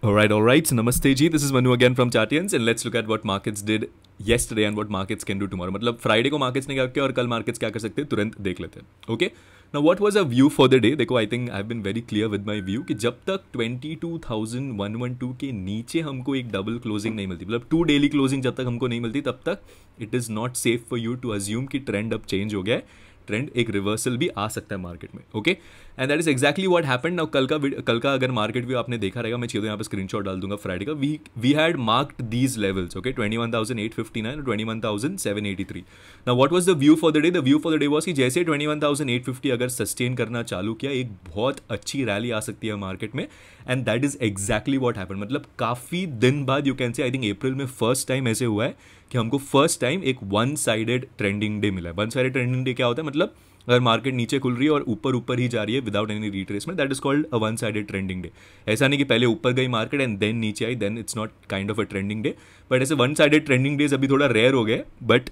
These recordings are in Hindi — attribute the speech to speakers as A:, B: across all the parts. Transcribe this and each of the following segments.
A: All right, all right. So namaste ji. This is Manu again from Chartians and let's look at what markets did yesterday and what markets can do tomorrow. मतलब Friday को markets ने क्या किया और कल markets क्या कर सकते हैं तुरंत देख लेते हैं Okay. Now what was a view for the day? देखो I think I've been very clear with my view कि जब तक 22,112 के नीचे हमको एक double closing नहीं मिलती मतलब two daily closing जब तक हमको नहीं मिलती तब तक it is not safe for you to assume कि trend अब change हो गया है ट्रेंड एक रिवर्सल भी आ सकता है मार्केट में okay and that is exactly what happen now कल का कल का अगर मार्केट भी आपने देखा रहेगा मैं चलो यहाँ पर स्क्रीन शॉट डाल दूंगा फ्राइडे का we we had marked these levels okay twenty one thousand eight fifty nine twenty one thousand seven eighty three ना what was the view for the day the view for the day was की जैसे twenty one thousand eight fifty अगर सस्टेन करना चालू किया एक बहुत अच्छी रैली आ सकती है मार्केट में and that is exactly what happen मतलब काफ़ी दिन बाद यू कैन से आई थिंक अप्रैल में फर्स्ट टाइम ऐसे हुआ है कि हमको फर्स्ट टाइम एक वन साइडेड ट्रेंडिंग डे मिला है वन साइडेड ट्रेंडिंग डे क्या होता है मतलब अगर मार्केट नीचे खुल रही है और ऊपर ऊपर ही जा रही है without any retracement that is called a one sided trending day ऐसा नहीं कि पहले ऊपर गई मार्केट एंड देन नीचे आई then it's not kind of a trending day but ऐसे वन साइडेड ट्रेंडिंग डेज अभी थोड़ा रेयर हो गए बट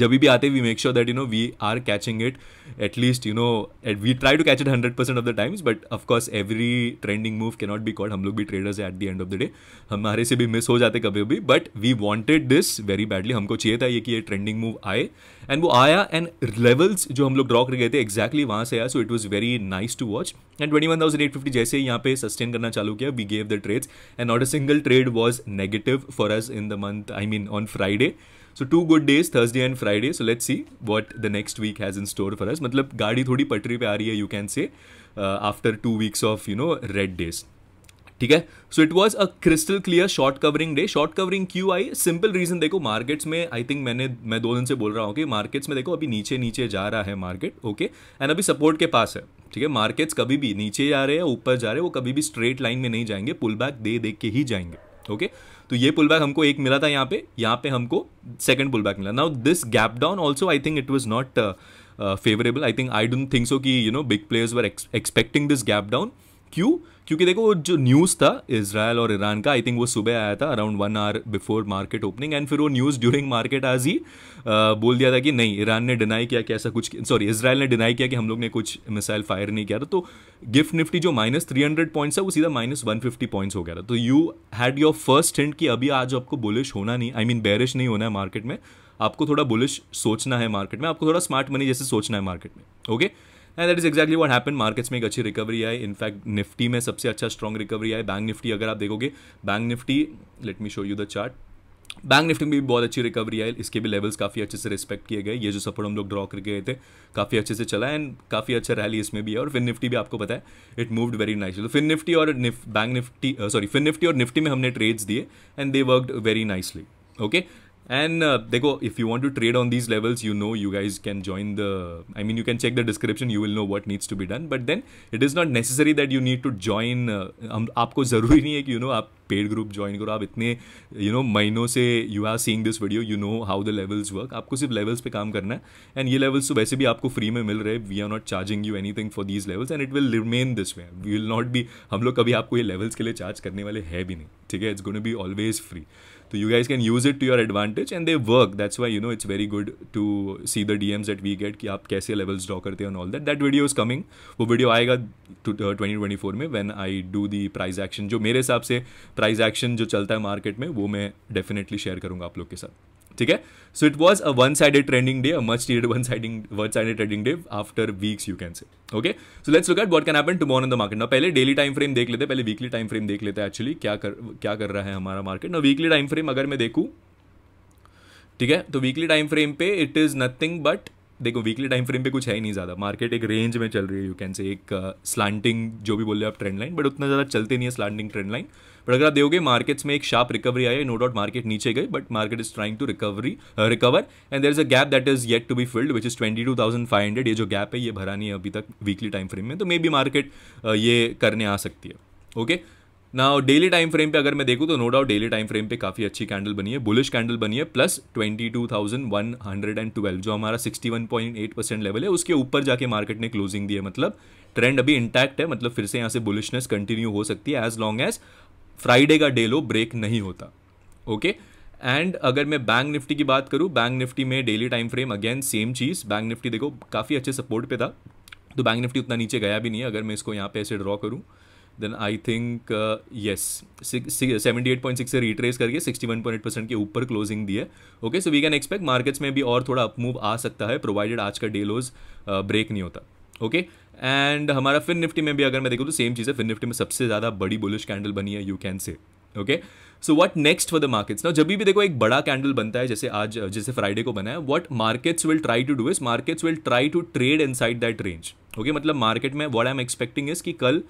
A: जब भी आते we make sure that you know we are catching it at least you know at we try to catch it hundred percent of the times but of course every trending move can not be called हम लोग भी traders at the end of the day हमारे से भी मिस हो जाते कभी भी but we wanted this very badly हमको चाहिए था ये कि ये ट्रेंडिंग मूव आए एंड वो आया एंड लेवल्स जो हम लोग ड्रॉ कर गए थे एक्जैक्टली वहाँ से आया so it was very nice to watch and twenty one thousand eight fifty जैसे यहाँ पे सस्टेन करना चालू किया we gave the trades and not a single trade was negative for us in the month I mean on Friday so two good days Thursday and Friday so let's see what the next week has in store for us मतलब गाड़ी थोड़ी पटरी पे आ रही है you can say after two weeks of you know red days ठीक है so it was a crystal clear short covering day short covering क्यों आई सिंपल रीजन देखो मार्केट्स में आई थिंक मैंने मैं दो दिन से बोल रहा हूँ कि मार्केट्स में देखो अभी नीचे नीचे जा रहा है मार्केट ओके एंड अभी सपोर्ट के पास है ठीक है मार्केट्स कभी भी नीचे जा रहे हैं ऊपर जा रहे हैं वो कभी भी स्ट्रेट लाइन में नहीं जाएंगे पुल बैक दे दे के ही जाएंगे ओके तो ये पुल बैक हमको एक मिला था यहाँ पे यहाँ पे हमको सेकंड पुल बैक मिला now this gap down also I think it was not favourable I think I don't think so कि you know big players were expecting this gap down क्यों क्योंकि देखो जो न्यूज़ था इसराइल और ईरान का आई थिंक वो सुबह आया था around one hour before market opening and फिर वो न्यूज़ ड्यूरिंग मार्केट आज ही बोल दिया था कि नहीं ईरान ने डिनाई किया कि ऐसा कुछ सॉरी इसराइल ने डिनाई किया कि हम लोग ने कुछ मिसाइल फायर नहीं किया था तो गिफ्ट निफ्टी जो माइनस थ्री हंड्रेड पॉइंट्स है वो सीधा माइनस वन फिफ्टी पॉइंट्स हो गया था तो you had your first hint कि अभी आज आपको बुलिश होना नहीं आई मीन बैरिश नहीं होना है मार्केट में आपको थोड़ा बुलिश सोचना है मार्केट में आपको थोड़ा स्मार्ट मनी जैसे सोचना है मार्केट में okay okay? And that is exactly what happen markets में एक अच्छी रिकवरी आई इनफैक्ट निफ्टी में सबसे अच्छा स्ट्रॉन्ग रिकवरी आई बैंक निफ्टी अगर आप देखोगे bank Nifty let me show you the chart bank Nifty में भी बहुत अच्छी रिकवरी आई इसके भी लेवल्स काफ़ी अच्छे से रिस्पेक्ट किए गए ये जो सफर हम लोग ड्रॉ करके गए थे काफ़ी अच्छे से चला एंड काफ़ी अच्छा रैली इसमें भी है और फिन निफ्टी भी आपको पता है इट मूव्ड वेरी नाइसली तो फिन निफ्टी और bank Nifty sorry fin Nifty और निफ्टी में हमने ट्रेड्स दिए and they worked very nicely okay and uh, they go if you want to trade on these levels you know you guys can join the i mean you can check the description you will know what needs to be done but then it is not necessary that you need to join uh, aapko zaruri nahi hai ki you know aap paid group join करो आप इतने यू नो महीनों से you are seeing this video you know how the levels work आपको सिर्फ लेवल्स पे काम करना है एंड ये लेवल्स तो वैसे भी आपको फ्री में मिल रहे we are not charging you anything for these levels and it will remain this way we will not be हम लोग कभी आपको ये लेवल्स के लिए चार्ज करने वाले है भी नहीं ठीक है it's gonna be always free तो you guys can use it to your advantage and they work that's why you know it's very good to see the D Ms at we get कि आप कैसे लेवल्स ड्रॉ करते हैं all that that video is coming वो वीडियो आएगा ट्वेंटी ट्वेंटी फोर में when I do the price action जो मेरे हिसाब से प्राइस एक्शन जो चलता है मार्केट में वो मैं डेफिनेटली शेयर करूंगा आप लोग के साथ ठीक है so it was a one sided trending day much needed one siding one sided trading day after weeks you can say okay so let's look at what can happen tomorrow in the market ना पहले डेली टाइम फ्रेम देख लेते हैं पहले वीकली टाइम फ्रेम देख लेते हैं एक्चुअली क्या कर क्या कर रहा है हमारा मार्केट ना वीकली टाइम फ्रेम अगर मैं देखूँ ठीक है तो वीकली टाइम फ्रेम पे इट इज़ नथिंग बट देखो वीकली टाइम फ्रेम पे कुछ है ही नहीं ज़्यादा मार्केट एक रेंज में चल रही है यू कैन से एक स्लांटिंग uh, जो भी बोल रहे आप ट्रेंड लाइन बट उतना ज़्यादा चलते नहीं है स्लांटिंग ट्रेंड लाइन बट अगर आप देखोगे मार्केट्स में एक शार्प रिकवरी आई है नो डाउट मार्केट नीचे गई but market is trying to recovery recover and there is a gap that is yet to be filled which is twenty two thousand five hundred ये जो गैप है ये भरा नहीं है अभी तक वीकली टाइम फ्रेम में तो मे बी मार्केट ये करने आ सकती है ओके okay? ना डेली टाइम फ्रेम पे अगर मैं देखूँ तो no doubt daily time frame पे काफ़ी अच्छी कैंडल बनी है बुलिश कैंडल बनी है plus twenty two thousand one hundred and twelve जो हमारा sixty one point eight percent level है उसके ऊपर जाके मार्केट ने क्लोजिंग दी है मतलब ट्रेंड अभी इंटैक्ट है मतलब फिर से यहाँ से बुलिशनेस कंटिन्यू हो सकती है एज लॉन्ग एज फ्राइडे का डे लो ब्रेक नहीं होता ओके एंड अगर मैं बैंक निफ्टी की बात करूँ बैंक निफ्टी में daily time frame again same चीज़ बैंक निफ्टी देखो काफ़ी अच्छे सपोर्ट पे था तो बैंक निफ्टी उतना नीचे गया भी नहीं है अगर मैं इसको यहाँ पे ऐसे ड्रॉ करूँ then I think yes seventy eight point six से रिट्रेस करके sixty one point eight percent के ऊपर क्लोजिंग दी है okay so we can expect markets में भी और थोड़ा अपमूव आ सकता है प्रोवाइडेड आज का डे लोज ब्रेक नहीं होता ओके एंड हमारा फिन निफ्टी में भी अगर मैं देखूँ तो सेम चीज़ है फिन निफ्टी में सबसे ज़्यादा बड़ी बुलिश कैंडल बनी है you can say okay so what next for the markets ना जब भी देखो एक बड़ा कैंडल बनता है जैसे आज जैसे फ्राइडे को बना है what markets will try to do is markets will try to trade inside that range okay मतलब मार्केट में what I am expecting is कि कल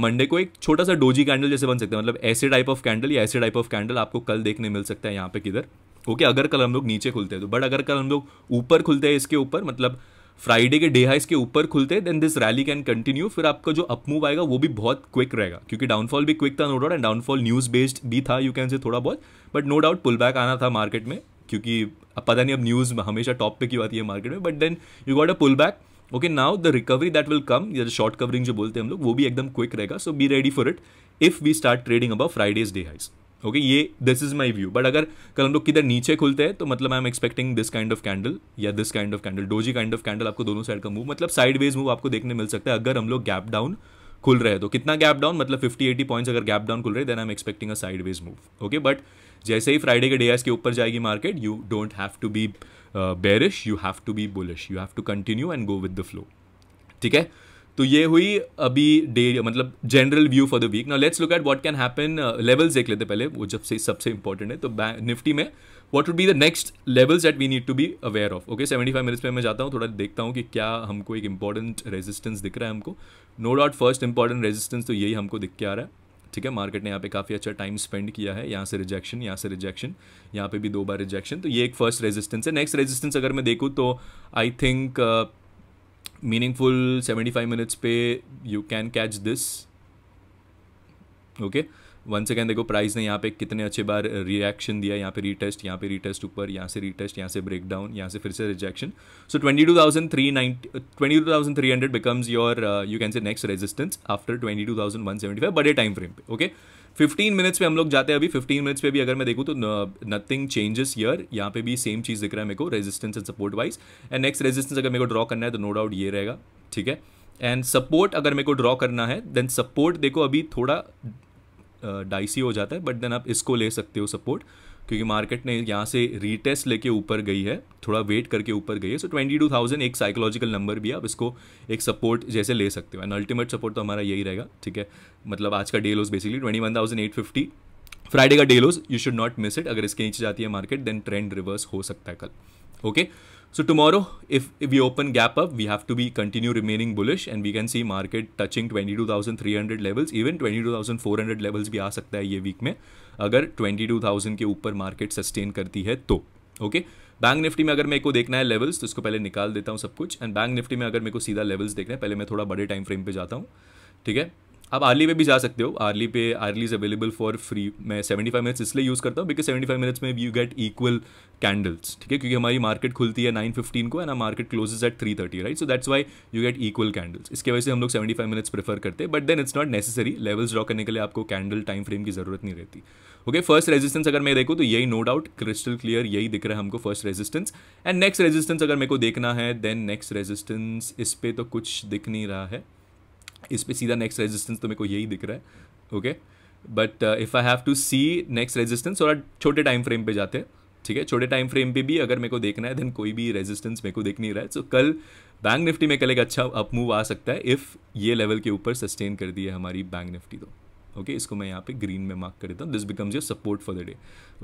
A: मंडे को एक छोटा सा डोजी कैंडल जैसे बन सकता है मतलब ऐसे टाइप ऑफ कैंडल या ऐसे टाइप ऑफ कैंडल आपको कल देखने मिल सकता है यहाँ पे किधर ओके okay, अगर कल हम लोग नीचे खुलते हैं तो बट अगर कल हम लोग ऊपर खुलते हैं इसके ऊपर मतलब फ्राइडे के डे हाइस के ऊपर खुलते then this rally can continue फिर आपका जो अपमूव आएगा वो भी बहुत क्विक रहेगा क्योंकि डाउनफॉल भी क्विक था no doubt and downfall news based भी था यू कैन से थोड़ा बहुत but no doubt pull back आना था मार्केट में क्योंकि पता नहीं अब न्यूज़ हमेशा टॉप पे क्यों आती है मार्केट में but then you got a pull back okay now the recovery that will come या शॉर्ट कवरिंग जो बोलते हैं हम लोग वो भी एकदम क्विक रहेगा so be ready for it if we start trading about Friday's day highs okay ये this is my view but अगर कल हम लोग किधर नीचे खुलते हैं तो मतलब I am expecting this kind of candle या this kind of candle doji kind of candle आपको दोनों साइड का मूव मतलब साइड वेज मूव आपको देखने मिल सकता है अगर हम लोग गैप डाउन खुल रहे हैं तो कितना गैप डाउन मतलब फिफ्टी एटी पॉइंट्स अगर गैप डाउन खुल रहे then I am expecting a sideways move okay but जैसे ही फ्राइडे के डे के ऊपर जाएगी market you don't have to be bearish you have to be bullish you have to continue and go with the flow ठीक है तो ये हुई अभी डे मतलब general view for the week now let's look eight what can happen levels देख लेते पहले वो जब से सबसे इंपॉर्टेंट है तो निफ्टी में what would be the next levels at we need to be aware of okay seventy five minutes पे मैं जाता हूँ थोड़ा देखता हूँ कि क्या हमको एक इंपॉर्टेंट रेजिस्टेंस दिख रहा है हमको no doubt first important resistance तो यही हमको दिख के आ रहा है ठीक है मार्केट ने यहाँ पे काफ़ी अच्छा टाइम स्पेंड किया है यहाँ से रिजेक्शन यहाँ से रिजेक्शन यहाँ पे भी दो बार रिजेक्शन तो ये एक फर्स्ट रेजिस्टेंस है नेक्स्ट रेजिस्टेंस अगर मैं देखूँ तो I think uh, meaningful seventy five minutes पे you can catch this okay one second देखो प्राइस ने यहाँ पे कितने अच्छे बार रिएक्शन दिया यहाँ पे रीटेस्ट यहाँ पे रीटेस्ट ऊपर यहाँ से रीटेस्ट यहाँ से ब्रेक डाउन यहाँ से फिर से rejection so twenty two thousand three ninety twenty two thousand three hundred becomes your you can say next resistance after twenty two thousand one seventy five बड़े टाइम फ्रेम पे ओके okay? फिफ्टीन मिनट्स पे हम लोग जाते हैं अभी फिफ्टीन मिनट्स पे भी अगर मैं देखूँ तो नथिंग चेंजेस ईयर यहाँ पे भी सेम चीज़ दिख रहा है मेरे को resistance and support wise and next resistance अगर मेरे को ड्रॉ करना है तो नो डाउट ये रहेगा ठीक है एंड सपोर्ट अगर मेरे को ड्रॉ करना है देन सपोर्ट देखो अभी थोड़ा डाइसी हो जाता है बट देन आप इसको ले सकते हो सपोर्ट क्योंकि मार्केट ने यहाँ से रीटेस्ट लेके ऊपर गई है थोड़ा वेट करके ऊपर गई है सो ट्वेंटी टू थाउजेंड एक साइकोलॉजिकल नंबर भी आप इसको एक सपोर्ट जैसे ले सकते हो एंड अल्टीमेट सपोर्ट तो हमारा यही रहेगा ठीक है मतलब आज का day lows basically twenty one thousand eight fifty Friday का day lows you should not miss it अगर इसके नीचे जाती है मार्केट देन ट्रेंड रिवर्स हो सकता है कल okay okay? So tomorrow, if, if, we open gap up, we have to be continue remaining bullish and we can see market touching 22,300 levels, even 22,400 levels भी आ सकता है ये वीक में अगर 22,000 के ऊपर मार्केट सस्टेन करती है तो ओके okay? बैंक निफ्टी में अगर मेरे को देखना है लेवल्स तो इसको पहले निकाल देता हूँ सब कुछ एंड बैंक निफ्टी में अगर मेरे को सीधा लेवल्स देखना है पहले मैं थोड़ा बड़े टाइम फ्रेम पे जाता हूँ ठीक है आप आर्ली पे भी जा सकते हो आर्ली पे early is available for free मैं सेवेंटी फाइव मिनट्स इसलिए यूज़ करता हूँ बिकॉज सेवेंटी फाइव मिनट्स में यू गेट इक्वल कैंडल्स ठीक है क्योंकि हमारी मार्केट खुलती है नाइन फिफ्टीन को and market closes at three thirty right so that's why you get equal candles इसके वजह से हम लोग सेवेंटी फाइव मिनट्स प्रेफर करते हैं but then it's not necessary levels draw करने के लिए आपको कैंडल टाइम फ्रेम की ज़रूरत नहीं रहती ओके फर्स्ट रेजिस्टेंस अगर मैं देखूँ तो यही नो डाउट क्रिस्टल क्लियर यही दिख रहा है हमको first resistance and next resistance अगर मेरे को देखना है देन नेक्स्ट रेजिस्टेंस इस पर तो कुछ दिख नहीं रहा है इस पर सीधा नेक्स्ट रेजिस्टेंस तो मेरे को यही दिख रहा है okay but if I have to see next resistance और छोटे टाइम फ्रेम पे जाते हैं ठीक है छोटे टाइम फ्रेम पे भी अगर मेरे को देखना है देन कोई भी रेजिस्टेंस मेरे को दिख नहीं रहा है सो so, कल बैंक निफ्टी में कल एक अच्छा अप मूव आ सकता है इफ़ ये लेवल के ऊपर सस्टेन कर दी है हमारी बैंक निफ्टी तो ओके okay, इसको मैं यहाँ पे ग्रीन में मार्क कर देता हूँ this becomes your support for the day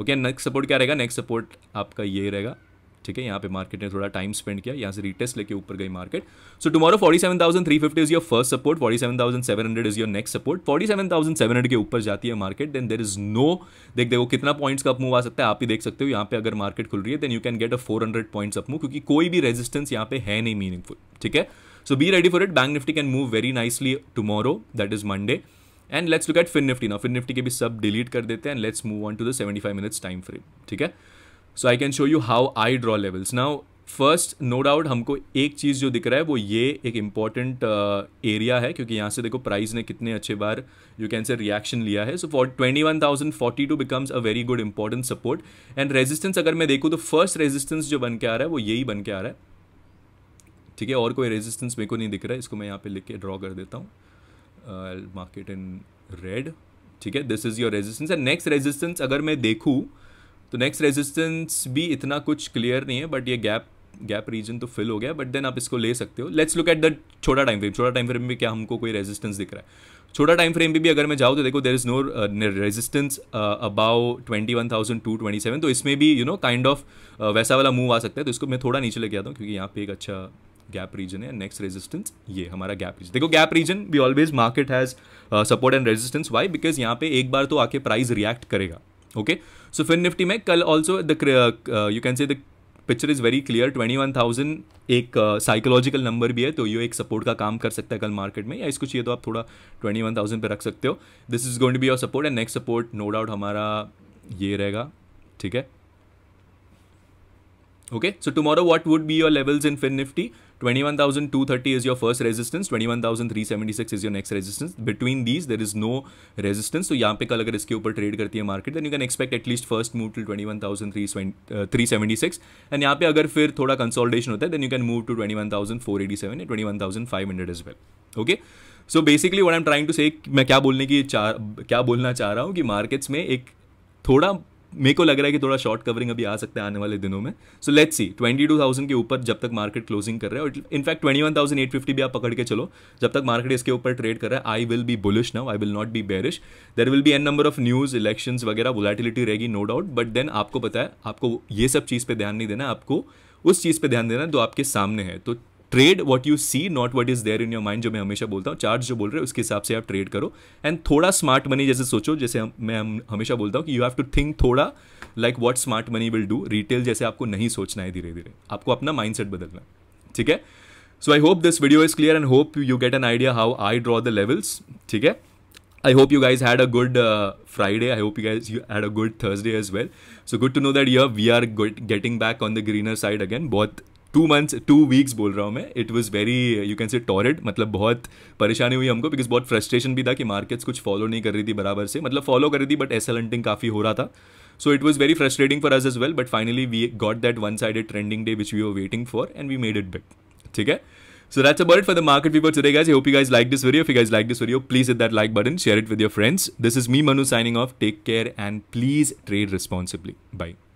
A: okay next support क्या रहेगा नेक्स्ट सपोर्ट आपका ये रहेगा ठीक है यहाँ पे मार्केट ने थोड़ा टाइम स्पेंड किया यहाँ से रीटेस्ट लेके ऊपर गई market so tomorrow 47,350 is your first support 47,700 is your next support 47,700 के ऊपर जाती है market then there is no देख देखो कितना पॉइंट्स का अपमूव आ सकता है आप ही देख सकते हो यहाँ पे अगर मार्केट खुल रही है then you can get a four hundred points upmove क्योंकि कोई भी रेजिस्टेंस यहाँ पे है नहीं मीनिंगफुल ठीक है so be ready for it bank Nifty can move very nicely tomorrow that is Monday and let's look at fin Nifty ना फिन निफ्टी के भी सब डिलीट कर देते हैं and let's move on to the seventy five minutes time frame ठीक है so I can show you how I draw levels now first no doubt हमको एक चीज़ जो दिख रहा है वो ये एक इम्पॉर्टेंट एरिया uh, है क्योंकि यहाँ से देखो प्राइस ने कितने अच्छे बार यू कैन से रिएक्शन लिया है so for twenty one thousand forty two becomes a very good important support and resistance अगर मैं देखूँ तो फर्स्ट रेजिस्टेंस जो बन के आ रहा है वो यही बन के आ रहा है ठीक है और कोई रेजिस्टेंस मेरे को नहीं दिख रहा है इसको मैं यहाँ पे लिख के ड्रॉ कर देता हूँ मार्केट इन रेड ठीक है this is your resistance and next resistance अगर मैं देखूँ तो नेक्स्ट रेजिस्टेंस भी इतना कुछ क्लियर नहीं है बट ये गैप गैप रीजन तो फिल हो गया बट देन आप इसको ले सकते हो लेट्स लुक एट द छोटा टाइम फ्रेम छोटा टाइम फ्रेम में क्या हमको कोई रेजिस्टेंस दिख रहा है छोटा टाइम फ्रेम भी अगर मैं जाऊँ तो देखो there is no resistance above twenty one thousand two twenty seven तो इसमें भी यू नो काइंड ऑफ वैसा वाला मूव आ सकता है तो इसको मैं थोड़ा नीचे लेके आता हूँ क्योंकि यहाँ पे एक अच्छा गैप रीजन है नेक्स्ट रेजिस्टेंस ये हमारा गैप रीजन देखो गैप रीजन भी always market has support and resistance why because यहाँ पे एक बार तो आके प्राइस रिएक्ट करेगा ओके सो फिन निफ्टी में कल also the you can say the picture is very clear twenty one thousand एक साइकोलॉजिकल uh, नंबर भी है तो ये एक सपोर्ट का काम कर सकता है कल मार्केट में या इसको चाहिए तो आप थोड़ा ट्वेंटी वन थाउजेंड पर रख सकते हो this is going to be your support and next support no doubt हमारा ये रहेगा ठीक है okay so tomorrow what would be your levels in fin Nifty 21,230 is your first resistance, 21,376 is your next resistance. Between these, there is no resistance. तो यहाँ पे कल अगर इसके ऊपर ट्रेड करती है market then you can expect at least first move to 21,376 and यहाँ पे अगर फिर थोड़ा कंसोलिडेशन होता है then you can move to 21,487 and 21,500 as well okay so basically what I am trying to say मैं क्या बोलने की चाह क्या बोलना चाह रहा हूँ कि मार्केट्स में एक थोड़ा मेरे को लग रहा है कि थोड़ा शॉर्ट कवरिंग अभी आ सकता है आने वाले दिनों में so let's see twenty two thousand के ऊपर जब तक मार्केट क्लोजिंग कर रहा है और in fact twenty one thousand eight fifty भी आप पकड़ के चलो जब तक मार्केट इसके ऊपर ट्रेड कर रहा है I will be bullish now I will not be bearish there will be an number of news elections वगैरह वोलेटिलिटी रहेगी नो डाउट बट देन आपको पता है आपको ये सब चीज़ पर ध्यान नहीं देना आपको उस चीज़ पर ध्यान देना जो आपके सामने है तो trade what you see not what is there in your mind जो मैं हमेशा बोलता हूँ चार्ज जो बोल रहे हो उसके हिसाब से आप ट्रेड करो एंड थोड़ा स्मार्ट मनी जैसे सोचो जैसे हम मैं हम हमेशा बोलता हूँ कि यू हैव टू थिंक थोड़ा like what smart money will do retail जैसे आपको नहीं सोचना है धीरे धीरे आपको अपना माइंड बदलना ठीक है so I hope this video is clear and hope you get an idea how I draw the levels ठीक है I hope you guys had a good uh, Friday. I hope you guys you had a good Thursday as well. So good to know that yeah, we are good, getting back on the greener side again. Both two months two weeks बोल रहा हूँ मैं it was very you can say torrid मतलब बहुत परेशानी हुई हमको बिकॉज बहुत फ्रस्ट्रेशन भी था कि मार्केट्स कुछ फॉलो नहीं कर रही थी बराबर से मतलब फॉलो कर रही थी बट एस एलेंटिंग काफ़ी हो रहा था so it was very frustrating for us as well but finally we got that one side trending day which we are waiting for and we made it bit ठीक है so that's about for the market people today guys I hope you guys like this video if you guys like this video please hit that like button share it with your friends this is me Manu signing off take care and please trade responsibly by